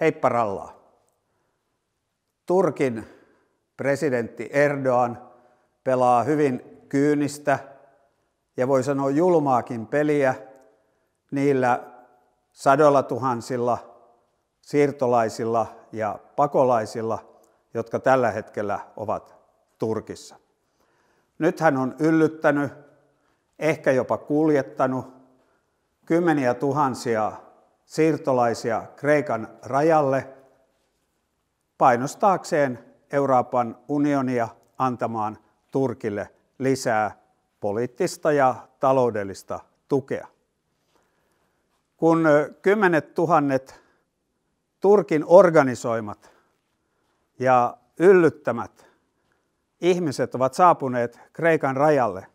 Heippa rallaa. Turkin presidentti Erdoğan pelaa hyvin kyynistä ja voi sanoa julmaakin peliä niillä sadolla tuhansilla siirtolaisilla ja pakolaisilla, jotka tällä hetkellä ovat Turkissa. Nyt hän on yllyttänyt, ehkä jopa kuljettanut kymmeniä tuhansia siirtolaisia Kreikan rajalle painostaakseen Euroopan unionia antamaan Turkille lisää poliittista ja taloudellista tukea. Kun kymmenet tuhannet Turkin organisoimat ja yllyttämät ihmiset ovat saapuneet Kreikan rajalle,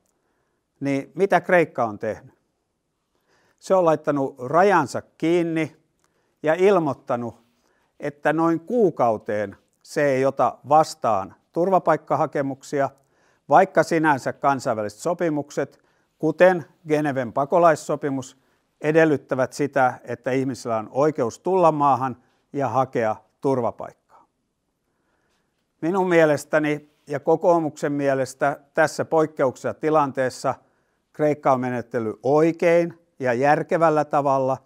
niin mitä Kreikka on tehnyt? se on laittanut rajansa kiinni ja ilmoittanut, että noin kuukauteen se ei ota vastaan turvapaikkahakemuksia, vaikka sinänsä kansainväliset sopimukset, kuten Geneven pakolaissopimus, edellyttävät sitä, että ihmisillä on oikeus tulla maahan ja hakea turvapaikkaa. Minun mielestäni ja kokoomuksen mielestä tässä poikkeuksessa tilanteessa Kreikka on menettely oikein ja järkevällä tavalla,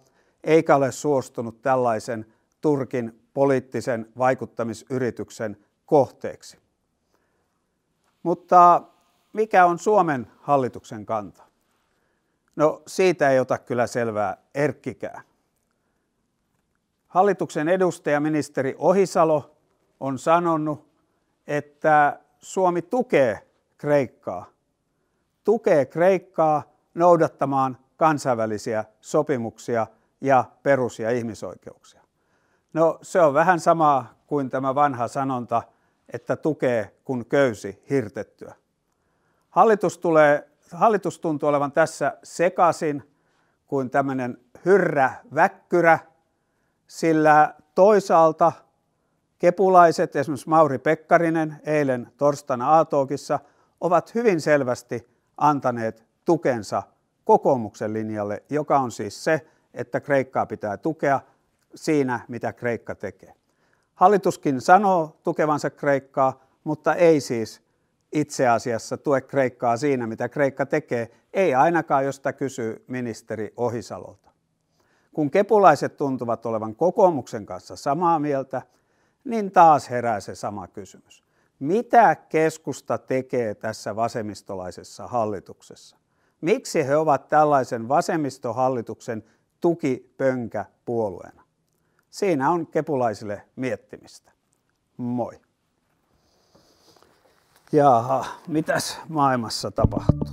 eikä ole suostunut tällaisen Turkin poliittisen vaikuttamisyrityksen kohteeksi. Mutta mikä on Suomen hallituksen kanta? No siitä ei ota kyllä selvää Erkkikään. Hallituksen edustaja ministeri Ohisalo on sanonut, että Suomi tukee Kreikkaa. Tukee Kreikkaa noudattamaan kansainvälisiä sopimuksia ja perus- ja ihmisoikeuksia. No se on vähän sama kuin tämä vanha sanonta, että tukee kun köysi hirtettyä. Hallitus, tulee, hallitus tuntuu olevan tässä sekasin kuin tämmöinen hyrrä väkkyrä, sillä toisaalta kepulaiset, esimerkiksi Mauri Pekkarinen eilen torstaina Aatookissa, ovat hyvin selvästi antaneet tukensa kokoomuksen linjalle, joka on siis se, että Kreikkaa pitää tukea siinä, mitä Kreikka tekee. Hallituskin sanoo tukevansa Kreikkaa, mutta ei siis itse asiassa tue Kreikkaa siinä, mitä Kreikka tekee, ei ainakaan, josta kysyy ministeri Ohisalolta. Kun kepulaiset tuntuvat olevan kokoomuksen kanssa samaa mieltä, niin taas herää se sama kysymys. Mitä keskusta tekee tässä vasemmistolaisessa hallituksessa? Miksi he ovat tällaisen vasemmistohallituksen tukipönkäpuolueena? Siinä on kepulaisille miettimistä. Moi. Jaha, mitäs maailmassa tapahtuu?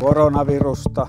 Koronavirusta,